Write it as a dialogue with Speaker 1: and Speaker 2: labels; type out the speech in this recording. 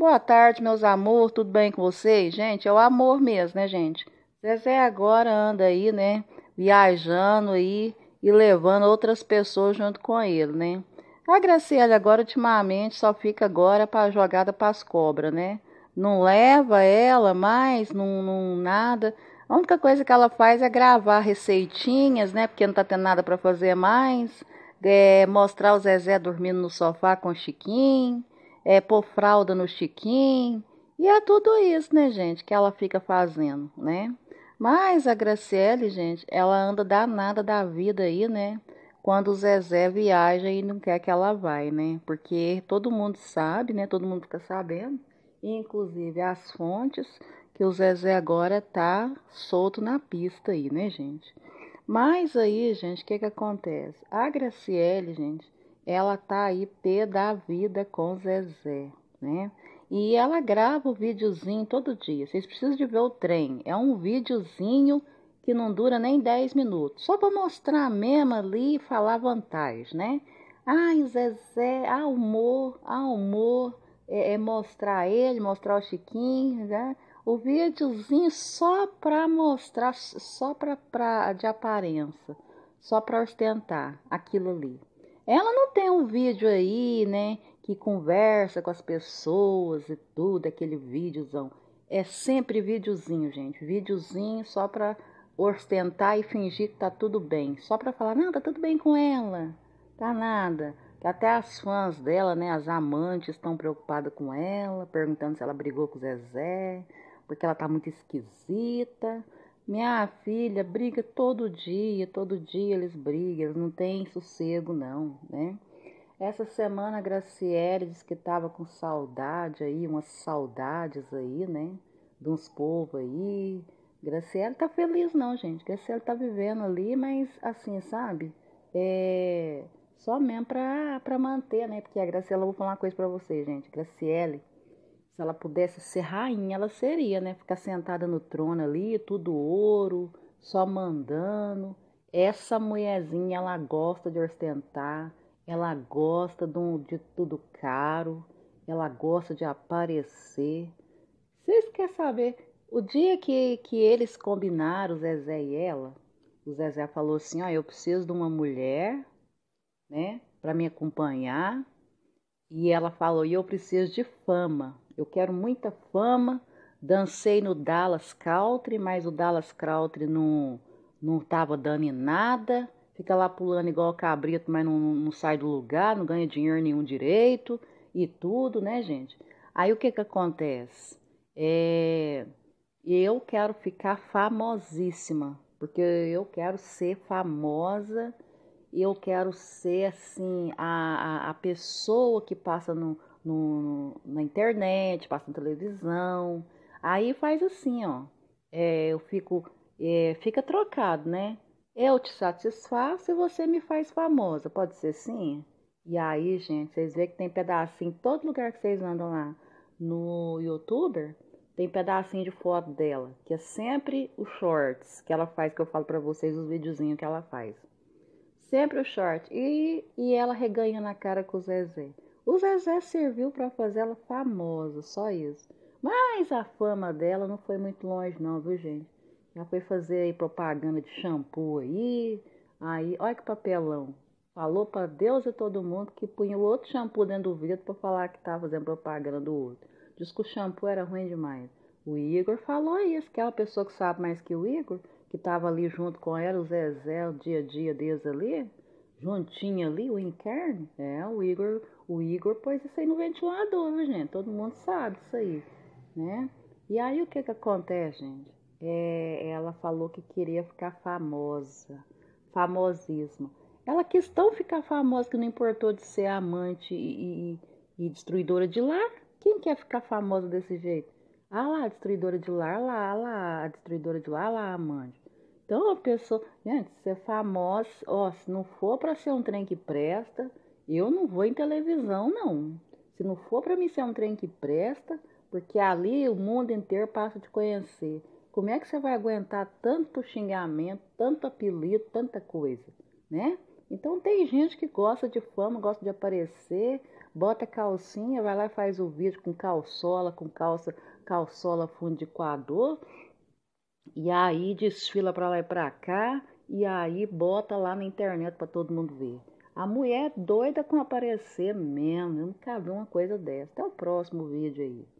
Speaker 1: Boa tarde, meus amor, tudo bem com vocês? Gente, é o amor mesmo, né, gente? Zezé agora anda aí, né, viajando aí e levando outras pessoas junto com ele, né? A Graciela agora, ultimamente, só fica agora para jogada para as cobras, né? Não leva ela mais, não, não nada. A única coisa que ela faz é gravar receitinhas, né? Porque não tá tendo nada para fazer mais. É, mostrar o Zezé dormindo no sofá com o Chiquinho é, pôr fralda no chiquim. E é tudo isso, né, gente, que ela fica fazendo, né? Mas a Graciele, gente, ela anda danada da vida aí, né? Quando o Zezé viaja e não quer que ela vai, né? Porque todo mundo sabe, né? Todo mundo fica sabendo. Inclusive as fontes que o Zezé agora tá solto na pista aí, né, gente? Mas aí, gente, o que que acontece? A Graciele, gente, ela tá aí pé da vida com Zezé, né? E ela grava o videozinho todo dia. Vocês precisam de ver o trem. É um videozinho que não dura nem 10 minutos, só para mostrar mesmo ali e falar vantagem, né? Ai, Zezé, ah, amor. é, é mostrar ele, mostrar o Chiquinho, né? O videozinho só para mostrar, só para de aparência, só para ostentar aquilo ali. Ela não tem um vídeo aí, né? Que conversa com as pessoas e tudo, aquele videozão. É sempre videozinho, gente. Videozinho só pra ostentar e fingir que tá tudo bem. Só pra falar, não, tá tudo bem com ela. Tá nada. Que até as fãs dela, né? As amantes estão preocupadas com ela, perguntando se ela brigou com o Zezé, porque ela tá muito esquisita. Minha filha briga todo dia, todo dia eles brigam, não tem sossego não, né? Essa semana a Graciele disse que estava com saudade aí, umas saudades aí, né? De uns povos aí. Graciele tá feliz não, gente. Graciele tá vivendo ali, mas assim, sabe? É só mesmo pra, pra manter, né? Porque a Graciela, eu vou falar uma coisa pra vocês, gente. Graciele, se ela pudesse ser rainha, ela seria, né? Ficar sentada no trono ali, tudo ouro, só mandando. Essa mulherzinha, ela gosta de ostentar, ela gosta de tudo caro, ela gosta de aparecer. Vocês querem saber? O dia que, que eles combinaram, o Zezé e ela, o Zezé falou assim: Ó, eu preciso de uma mulher, né, para me acompanhar. E ela falou: e eu preciso de fama. Eu quero muita fama. Dancei no Dallas Country, mas o Dallas Country não, não tava dando em nada. Fica lá pulando igual cabrito, mas não, não sai do lugar, não ganha dinheiro nenhum direito e tudo, né, gente? Aí o que que acontece? É, eu quero ficar famosíssima, porque eu quero ser famosa, eu quero ser assim a, a, a pessoa que passa no, no, na internet, passa na televisão. Aí faz assim, ó. É, eu fico. É, fica trocado, né? Eu te satisfaço e você me faz famosa. Pode ser sim E aí, gente, vocês veem que tem pedacinho em todo lugar que vocês andam lá no youtuber, tem pedacinho de foto dela, que é sempre os shorts que ela faz, que eu falo para vocês, os videozinhos que ela faz. Sempre o short. E, e ela reganha na cara com o Zezé. O Zezé serviu para fazê-la famosa, só isso. Mas a fama dela não foi muito longe, não, viu, gente? Já foi fazer aí, propaganda de shampoo aí. Aí, olha que papelão. Falou para Deus e todo mundo que punha o outro shampoo dentro do vidro para falar que estava fazendo propaganda do outro. Diz que o shampoo era ruim demais. O Igor falou isso, que é uma pessoa que sabe mais que o Igor, que estava ali junto com ela, o Zezé, o dia a dia deles ali. Juntinho ali, o inferno? É, o Igor, o Igor pôs isso aí no ventilador, viu, gente? Todo mundo sabe isso aí, né? E aí o que que acontece, gente? É, ela falou que queria ficar famosa, famosismo. Ela quis tão ficar famosa que não importou de ser amante e, e, e destruidora de lar. Quem quer ficar famosa desse jeito? Ah lá, a destruidora de lar, lá, lá, a destruidora de lar, lá, amante. Então a pessoa, gente, ser é famosa, ó, se não for para ser um trem que presta, eu não vou em televisão não. Se não for para mim ser um trem que presta, porque ali o mundo inteiro passa a te conhecer. Como é que você vai aguentar tanto xingamento, tanto apelido, tanta coisa, né? Então tem gente que gosta de fama, gosta de aparecer, bota calcinha, vai lá e faz o vídeo com calçola, com calça, calçola fundo de coador e aí desfila para lá e para cá, e aí bota lá na internet para todo mundo ver. A mulher é doida com aparecer mesmo. Eu nunca vi uma coisa dessa. Até o próximo vídeo aí.